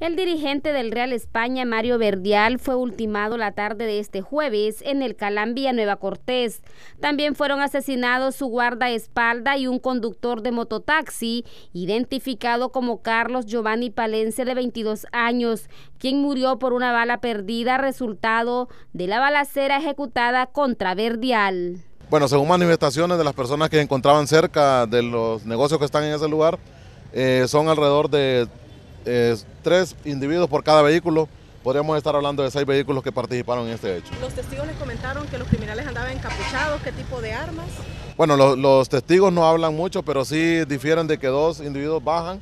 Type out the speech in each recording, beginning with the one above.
El dirigente del Real España, Mario Verdial, fue ultimado la tarde de este jueves en el Calambia Nueva Cortés. También fueron asesinados su guardaespalda y un conductor de mototaxi, identificado como Carlos Giovanni Palencia, de 22 años, quien murió por una bala perdida resultado de la balacera ejecutada contra Verdial. Bueno, según manifestaciones de las personas que encontraban cerca de los negocios que están en ese lugar, eh, son alrededor de tres individuos por cada vehículo. Podríamos estar hablando de seis vehículos que participaron en este hecho. ¿Los testigos les comentaron que los criminales andaban encapuchados? ¿Qué tipo de armas? Bueno, los, testigos no hablan mucho, pero sí difieren de que dos individuos bajan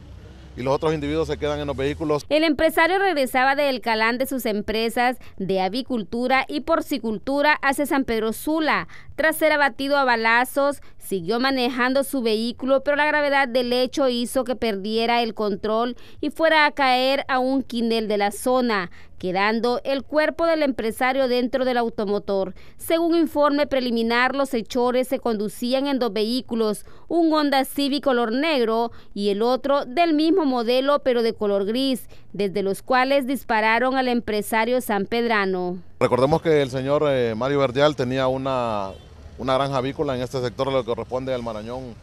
y los otros individuos se quedan en los vehículos. El empresario regresaba del Calán de sus empresas de avicultura y porcicultura hacia San Pedro Sula, tras ser abatido a balazos Siguió manejando su vehículo, pero la gravedad del hecho hizo que perdiera el control y fuera a caer a un quinel de la zona, quedando el cuerpo del empresario dentro del automotor. Según informe preliminar, los hechores se conducían en dos vehículos, un Honda Civic color negro y el otro del mismo modelo pero de color gris, desde los cuales dispararon al empresario San Pedrano. Recordemos que el señor eh, Mario Verdial tenía una una gran avícola en este sector, lo que corresponde al Marañón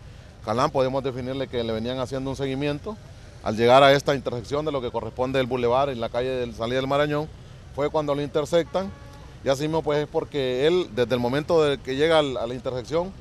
Calán, podemos definirle que le venían haciendo un seguimiento. Al llegar a esta intersección de lo que corresponde el bulevar en la calle del salida del Marañón, fue cuando lo intersectan. Y así mismo pues es porque él, desde el momento de que llega a la intersección,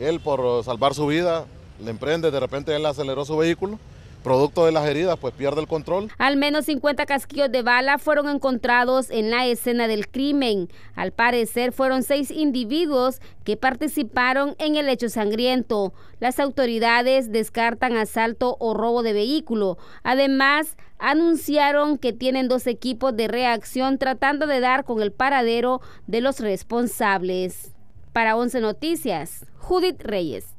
él por salvar su vida, le emprende, de repente él aceleró su vehículo Producto de las heridas, pues pierde el control. Al menos 50 casquillos de bala fueron encontrados en la escena del crimen. Al parecer fueron seis individuos que participaron en el hecho sangriento. Las autoridades descartan asalto o robo de vehículo. Además, anunciaron que tienen dos equipos de reacción tratando de dar con el paradero de los responsables. Para 11 Noticias, Judith Reyes.